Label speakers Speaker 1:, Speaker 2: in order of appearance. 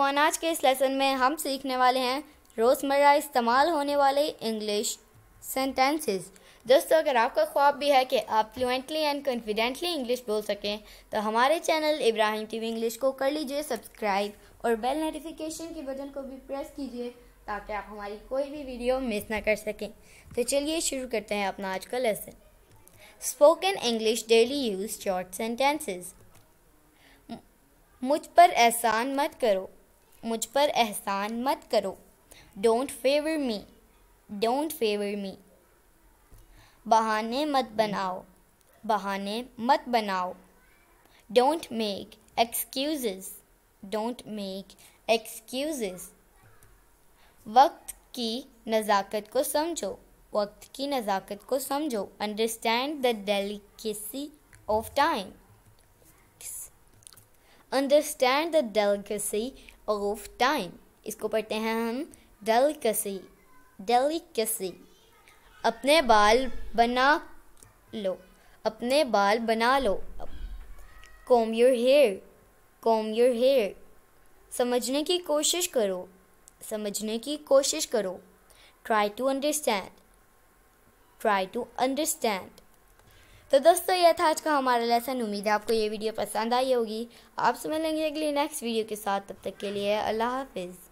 Speaker 1: everyone आज के इस लेसन में हम सीखने वाले हैं रोज़मर्रा इस्तेमाल होने वाले इंग्लिश सेंटेंसेस दोस्तों अगर आपका ख्वाब भी है कि आप फ्लुएंटली एंड कॉन्फिडेंटली इंग्लिश बोल सकें तो हमारे चैनल इब्राहिम टीवी इंग्लिश को कर लीजिए सब्सक्राइब और बेल नोटिफिकेशन के बटन को भी प्रेस कीजिए ताकि आप हमारी कोई भी वीडियो मिस ना कर सकें तो चलिए शुरू करते हैं अपना आज का lesson spoken English daily use short sentences मुझ पर एहसान मत करो मुझ पर एहसान मत करो don't favour me don't favour me बहाने मत बनाओ बहाने मत बनाओ don't make excuse don't make excuse वक्त की नज़ाकत को समझो वक्त की नज़ाकत को समझो understand the delicacy of time understand the delicacy of time इसको पढ़ते हैं हम डेलिकसी डेलिकसी अपने बाल बना लो अपने बाल बना लो comb your hair comb your hair समझने की कोशिश करो समझने की कोशिश करो try to understand try to understand तो दोस्तों यह था आज का हमारा लेसन उम्मीद है आपको ये वीडियो पसंद आई होगी आप समझ लेंगे अगली नेक्स्ट वीडियो के साथ तब तक के लिए अल्लाह हाफिज़